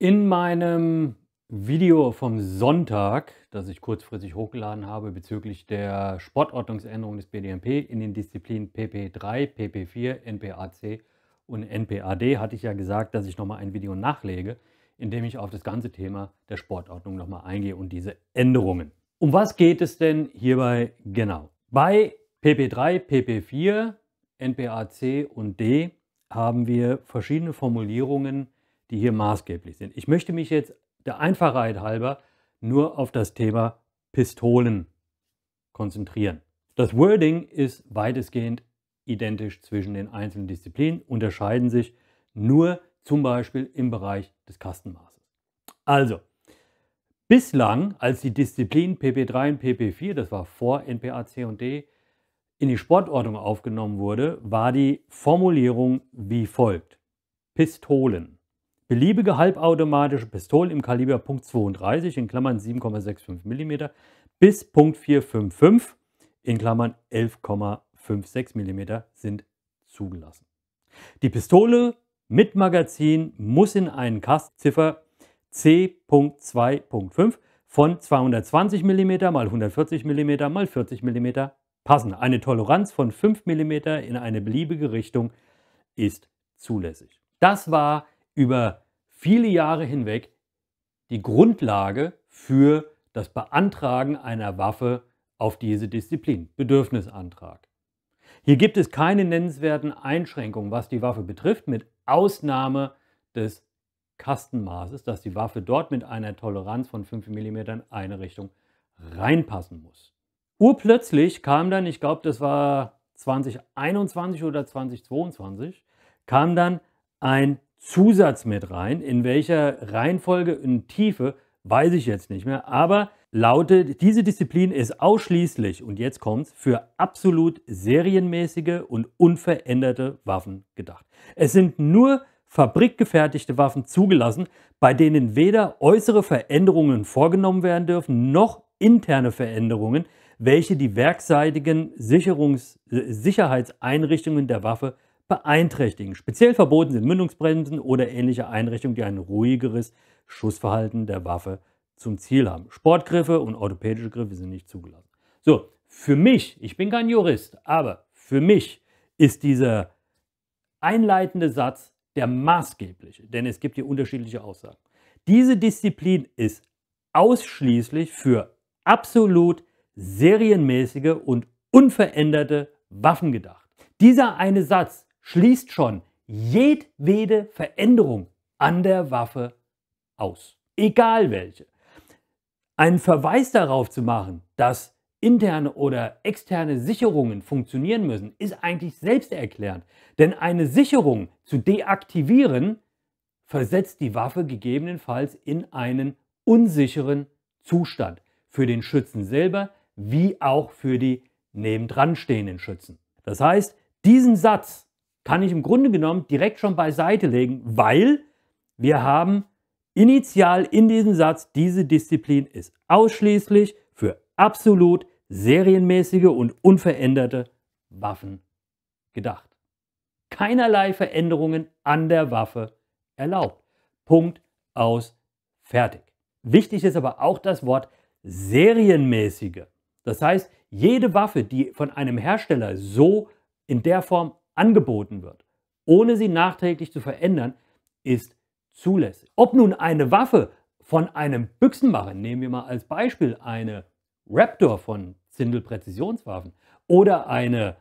In meinem Video vom Sonntag, das ich kurzfristig hochgeladen habe bezüglich der Sportordnungsänderung des BDMP in den Disziplinen PP3, PP4, NPAC und NPAD, hatte ich ja gesagt, dass ich nochmal ein Video nachlege, in dem ich auf das ganze Thema der Sportordnung nochmal eingehe und diese Änderungen. Um was geht es denn hierbei genau? Bei PP3, PP4, NPAC und D haben wir verschiedene Formulierungen, die hier maßgeblich sind. Ich möchte mich jetzt der Einfachheit halber nur auf das Thema Pistolen konzentrieren. Das Wording ist weitestgehend identisch zwischen den einzelnen Disziplinen, unterscheiden sich nur zum Beispiel im Bereich des Kastenmaßes. Also, bislang, als die Disziplinen PP3 und PP4, das war vor NPA C und D, in die Sportordnung aufgenommen wurde, war die Formulierung wie folgt. Pistolen. Beliebige halbautomatische Pistolen im Kaliber .32 in Klammern 7,65 mm bis .455 in Klammern 11,56 mm sind zugelassen. Die Pistole mit Magazin muss in einen Kastziffer C.2.5 von 220 mm x 140 mm x 40 mm passen. Eine Toleranz von 5 mm in eine beliebige Richtung ist zulässig. Das war über viele Jahre hinweg die Grundlage für das Beantragen einer Waffe auf diese Disziplin, Bedürfnisantrag. Hier gibt es keine nennenswerten Einschränkungen, was die Waffe betrifft, mit Ausnahme des Kastenmaßes, dass die Waffe dort mit einer Toleranz von 5 mm in eine Richtung reinpassen muss. Urplötzlich kam dann, ich glaube, das war 2021 oder 2022, kam dann ein Zusatz mit rein. In welcher Reihenfolge und Tiefe weiß ich jetzt nicht mehr, aber lautet, diese Disziplin ist ausschließlich, und jetzt kommt's, für absolut serienmäßige und unveränderte Waffen gedacht. Es sind nur fabrikgefertigte Waffen zugelassen, bei denen weder äußere Veränderungen vorgenommen werden dürfen, noch interne Veränderungen, welche die werkseitigen Sicherungs Sicherheitseinrichtungen der Waffe beeinträchtigen. Speziell verboten sind Mündungsbremsen oder ähnliche Einrichtungen, die ein ruhigeres Schussverhalten der Waffe zum Ziel haben. Sportgriffe und orthopädische Griffe sind nicht zugelassen. So, für mich, ich bin kein Jurist, aber für mich ist dieser einleitende Satz der maßgebliche, denn es gibt hier unterschiedliche Aussagen. Diese Disziplin ist ausschließlich für absolut serienmäßige und unveränderte Waffen gedacht. Dieser eine Satz schließt schon jedwede Veränderung an der Waffe aus. Egal welche. Einen Verweis darauf zu machen, dass interne oder externe Sicherungen funktionieren müssen, ist eigentlich selbsterklärend. Denn eine Sicherung zu deaktivieren, versetzt die Waffe gegebenenfalls in einen unsicheren Zustand. Für den Schützen selber wie auch für die nebendran stehenden Schützen. Das heißt, diesen Satz kann ich im Grunde genommen direkt schon beiseite legen, weil wir haben initial in diesem Satz, diese Disziplin ist ausschließlich für absolut serienmäßige und unveränderte Waffen gedacht. Keinerlei Veränderungen an der Waffe erlaubt. Punkt aus fertig. Wichtig ist aber auch das Wort serienmäßige. Das heißt, jede Waffe, die von einem Hersteller so in der Form angeboten wird, ohne sie nachträglich zu verändern, ist zulässig. Ob nun eine Waffe von einem Büchsenmacher, nehmen wir mal als Beispiel eine Raptor von Zindel Präzisionswaffen oder eine,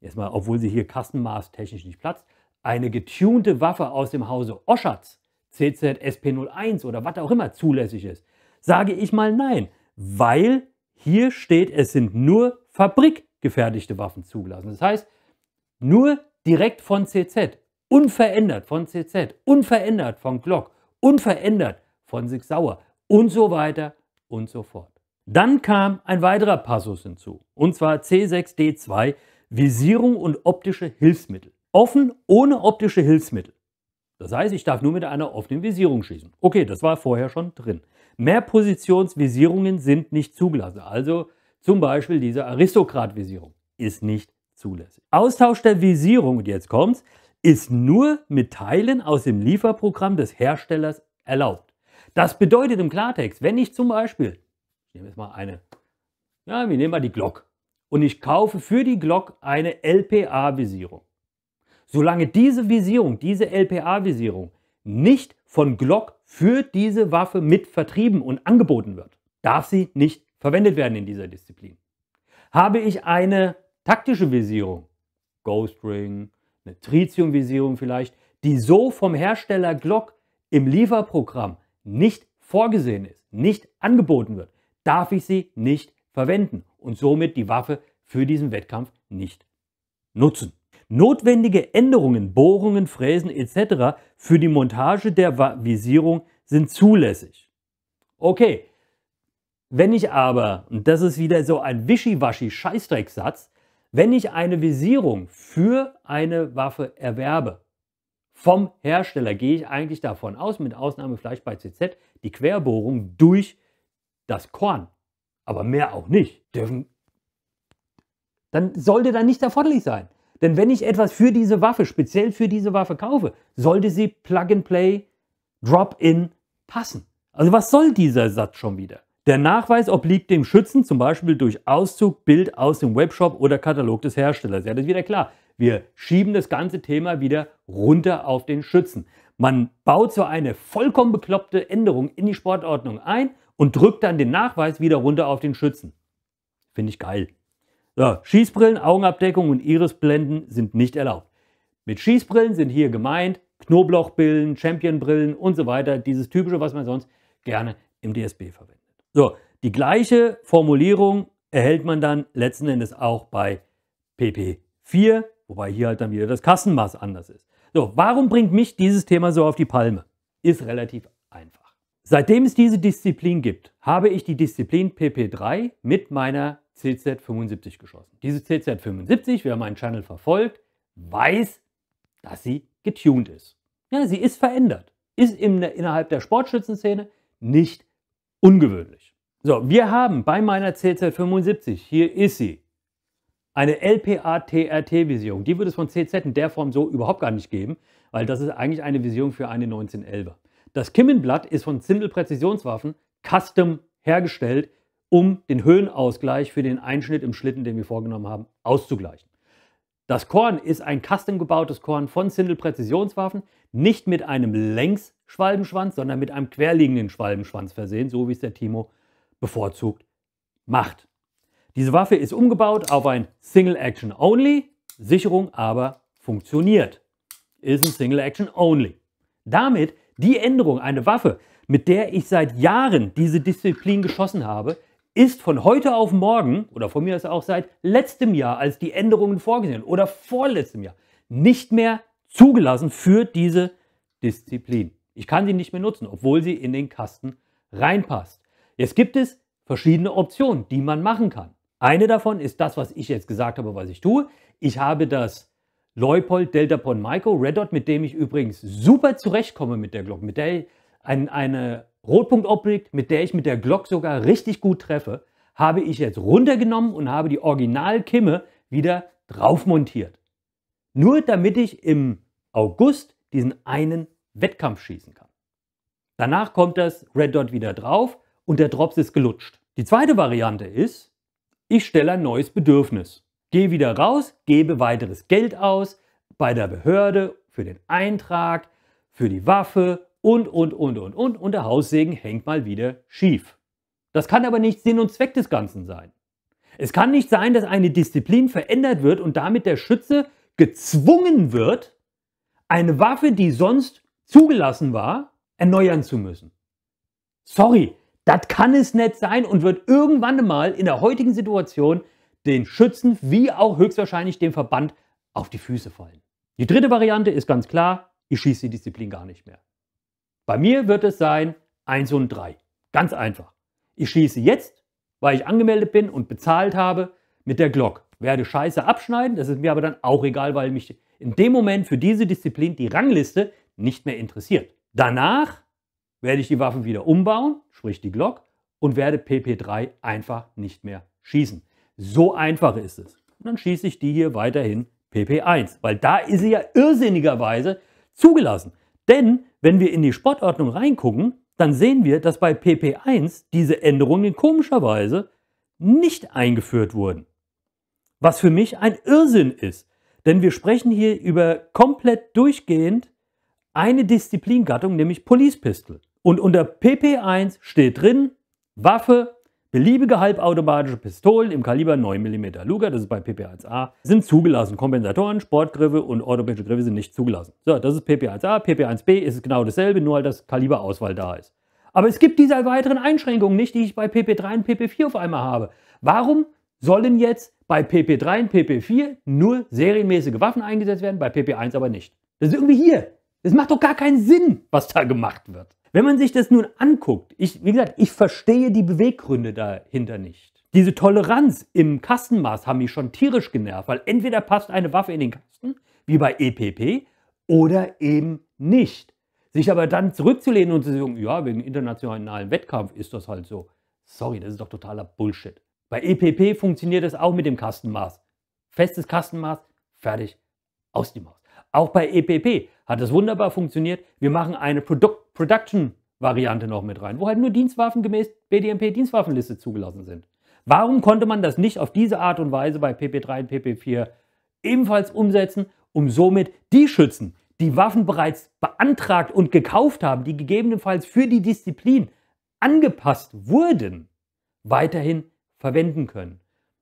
jetzt mal, obwohl sie hier Kastenmaß technisch nicht platzt, eine getunte Waffe aus dem Hause Oschatz, czsp 01 oder was auch immer zulässig ist, sage ich mal nein, weil hier steht, es sind nur fabrikgefertigte Waffen zugelassen. Das heißt, nur direkt von CZ, unverändert von CZ, unverändert von Glock, unverändert von Sig Sauer und so weiter und so fort. Dann kam ein weiterer Passus hinzu, und zwar C6D2, Visierung und optische Hilfsmittel. Offen ohne optische Hilfsmittel. Das heißt, ich darf nur mit einer offenen Visierung schießen. Okay, das war vorher schon drin. Mehr Positionsvisierungen sind nicht zugelassen. Also zum Beispiel diese Aristokrat-Visierung ist nicht zulässig. Austausch der Visierung, und jetzt kommt's, ist nur mit Teilen aus dem Lieferprogramm des Herstellers erlaubt. Das bedeutet im Klartext, wenn ich zum Beispiel, ich nehme jetzt mal eine, ja, wir nehmen mal die Glock und ich kaufe für die Glock eine LPA-Visierung. Solange diese Visierung, diese LPA-Visierung nicht von Glock für diese Waffe mit vertrieben und angeboten wird, darf sie nicht verwendet werden in dieser Disziplin. Habe ich eine taktische Visierung, Ghost Ring, eine Tritium-Visierung vielleicht, die so vom Hersteller Glock im Lieferprogramm nicht vorgesehen ist, nicht angeboten wird, darf ich sie nicht verwenden und somit die Waffe für diesen Wettkampf nicht nutzen. Notwendige Änderungen, Bohrungen, Fräsen etc. für die Montage der Visierung sind zulässig. Okay, wenn ich aber, und das ist wieder so ein wischiwaschi Scheißdrecksatz, wenn ich eine Visierung für eine Waffe erwerbe, vom Hersteller gehe ich eigentlich davon aus, mit Ausnahme vielleicht bei CZ, die Querbohrung durch das Korn. Aber mehr auch nicht. Dann sollte dann nicht erforderlich sein. Denn wenn ich etwas für diese Waffe, speziell für diese Waffe kaufe, sollte sie Plug-and-Play, Drop-in passen. Also was soll dieser Satz schon wieder? Der Nachweis obliegt dem Schützen zum Beispiel durch Auszug, Bild aus dem Webshop oder Katalog des Herstellers. Ja, das ist wieder klar. Wir schieben das ganze Thema wieder runter auf den Schützen. Man baut so eine vollkommen bekloppte Änderung in die Sportordnung ein und drückt dann den Nachweis wieder runter auf den Schützen. Finde ich geil. So, Schießbrillen, Augenabdeckung und Irisblenden sind nicht erlaubt. Mit Schießbrillen sind hier gemeint Knoblauchbrillen, Championbrillen und so weiter. Dieses typische, was man sonst gerne im DSB verwendet. So, die gleiche Formulierung erhält man dann letzten Endes auch bei PP4, wobei hier halt dann wieder das Kassenmaß anders ist. So, warum bringt mich dieses Thema so auf die Palme? Ist relativ einfach. Seitdem es diese Disziplin gibt, habe ich die Disziplin PP3 mit meiner CZ75 geschossen. Diese CZ75, wer meinen Channel verfolgt, weiß, dass sie getuned ist. Ja, sie ist verändert. Ist im, innerhalb der Sportschützenszene nicht ungewöhnlich. So, wir haben bei meiner CZ75, hier ist sie, eine LPA-TRT-Visierung. Die wird es von CZ in der Form so überhaupt gar nicht geben, weil das ist eigentlich eine Visierung für eine 1911er. Das Kimmenblatt ist von Zindel Präzisionswaffen custom hergestellt, um den Höhenausgleich für den Einschnitt im Schlitten, den wir vorgenommen haben, auszugleichen. Das Korn ist ein custom gebautes Korn von Sindel Präzisionswaffen, nicht mit einem Längsschwalbenschwanz, sondern mit einem querliegenden Schwalbenschwanz versehen, so wie es der Timo bevorzugt macht. Diese Waffe ist umgebaut auf ein Single Action Only, Sicherung aber funktioniert. Ist ein Single Action Only. Damit die Änderung, eine Waffe, mit der ich seit Jahren diese Disziplin geschossen habe, ist von heute auf morgen oder von mir ist auch seit letztem Jahr, als die Änderungen vorgesehen oder vorletztem Jahr, nicht mehr zugelassen für diese Disziplin. Ich kann sie nicht mehr nutzen, obwohl sie in den Kasten reinpasst. Jetzt gibt es verschiedene Optionen, die man machen kann. Eine davon ist das, was ich jetzt gesagt habe, was ich tue. Ich habe das Leupold Delta Pond Micro Red Dot, mit dem ich übrigens super zurechtkomme mit der Glocke, mit der ein, eine Rotpunktoptik, mit der ich mit der Glock sogar richtig gut treffe, habe ich jetzt runtergenommen und habe die Originalkimme wieder drauf montiert. Nur damit ich im August diesen einen Wettkampf schießen kann. Danach kommt das Red Dot wieder drauf und der Drops ist gelutscht. Die zweite Variante ist, ich stelle ein neues Bedürfnis. Gehe wieder raus, gebe weiteres Geld aus bei der Behörde für den Eintrag, für die Waffe und, und, und, und, und. Und der Haussegen hängt mal wieder schief. Das kann aber nicht Sinn und Zweck des Ganzen sein. Es kann nicht sein, dass eine Disziplin verändert wird und damit der Schütze gezwungen wird, eine Waffe, die sonst zugelassen war, erneuern zu müssen. Sorry, das kann es nicht sein und wird irgendwann mal in der heutigen Situation den Schützen wie auch höchstwahrscheinlich dem Verband auf die Füße fallen. Die dritte Variante ist ganz klar, ich schieße die Disziplin gar nicht mehr. Bei mir wird es sein 1 und 3. Ganz einfach. Ich schieße jetzt, weil ich angemeldet bin und bezahlt habe, mit der Glock. Werde Scheiße abschneiden, das ist mir aber dann auch egal, weil mich in dem Moment für diese Disziplin die Rangliste nicht mehr interessiert. Danach werde ich die Waffen wieder umbauen, sprich die Glock, und werde PP3 einfach nicht mehr schießen. So einfach ist es. Und dann schieße ich die hier weiterhin PP1, weil da ist sie ja irrsinnigerweise zugelassen. Denn wenn wir in die Sportordnung reingucken, dann sehen wir, dass bei PP1 diese Änderungen komischerweise nicht eingeführt wurden. Was für mich ein Irrsinn ist, denn wir sprechen hier über komplett durchgehend eine Disziplingattung, nämlich Police Pistol. Und unter PP1 steht drin Waffe Beliebige halbautomatische Pistolen im Kaliber 9 mm Luger, das ist bei PP1A, sind zugelassen. Kompensatoren, Sportgriffe und orthopädische Griffe sind nicht zugelassen. So, das ist PP1A. PP1B ist genau dasselbe, nur halt, dass Kaliberauswahl da ist. Aber es gibt diese weiteren Einschränkungen nicht, die ich bei PP3 und PP4 auf einmal habe. Warum sollen jetzt bei PP3 und PP4 nur serienmäßige Waffen eingesetzt werden, bei PP1 aber nicht? Das ist irgendwie hier. Das macht doch gar keinen Sinn, was da gemacht wird. Wenn man sich das nun anguckt, ich, wie gesagt, ich verstehe die Beweggründe dahinter nicht. Diese Toleranz im Kastenmaß haben mich schon tierisch genervt, weil entweder passt eine Waffe in den Kasten, wie bei EPP, oder eben nicht. Sich aber dann zurückzulehnen und zu sagen, ja, wegen internationalen Wettkampf ist das halt so. Sorry, das ist doch totaler Bullshit. Bei EPP funktioniert das auch mit dem Kastenmaß. Festes Kastenmaß, fertig, aus die Maus. Auch bei EPP hat das wunderbar funktioniert. Wir machen eine Produkt Production-Variante noch mit rein, wo halt nur Dienstwaffen gemäß BDMP-Dienstwaffenliste zugelassen sind. Warum konnte man das nicht auf diese Art und Weise bei PP3 und PP4 ebenfalls umsetzen, um somit die Schützen, die Waffen bereits beantragt und gekauft haben, die gegebenenfalls für die Disziplin angepasst wurden, weiterhin verwenden können.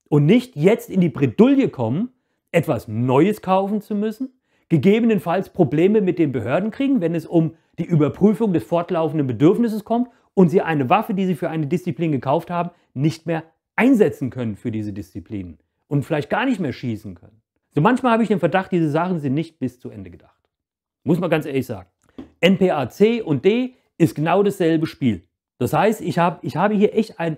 Und nicht jetzt in die Bredouille kommen, etwas Neues kaufen zu müssen, gegebenenfalls Probleme mit den Behörden kriegen, wenn es um die Überprüfung des fortlaufenden Bedürfnisses kommt und sie eine Waffe, die sie für eine Disziplin gekauft haben, nicht mehr einsetzen können für diese Disziplinen und vielleicht gar nicht mehr schießen können. So manchmal habe ich den Verdacht, diese Sachen sind nicht bis zu Ende gedacht. Muss man ganz ehrlich sagen. NPA C und D ist genau dasselbe Spiel. Das heißt, ich, habe, ich habe hier echt ein,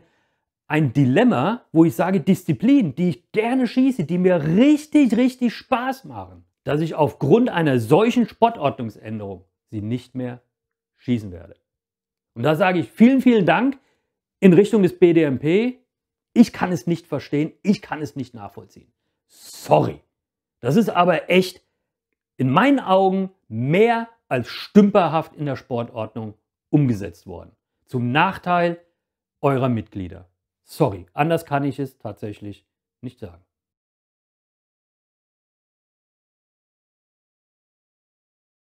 ein Dilemma, wo ich sage, Disziplin, die ich gerne schieße, die mir richtig, richtig Spaß machen, dass ich aufgrund einer solchen Sportordnungsänderung sie nicht mehr schießen werde. Und da sage ich vielen, vielen Dank in Richtung des BDMP. Ich kann es nicht verstehen, ich kann es nicht nachvollziehen. Sorry. Das ist aber echt in meinen Augen mehr als stümperhaft in der Sportordnung umgesetzt worden. Zum Nachteil eurer Mitglieder. Sorry, anders kann ich es tatsächlich nicht sagen.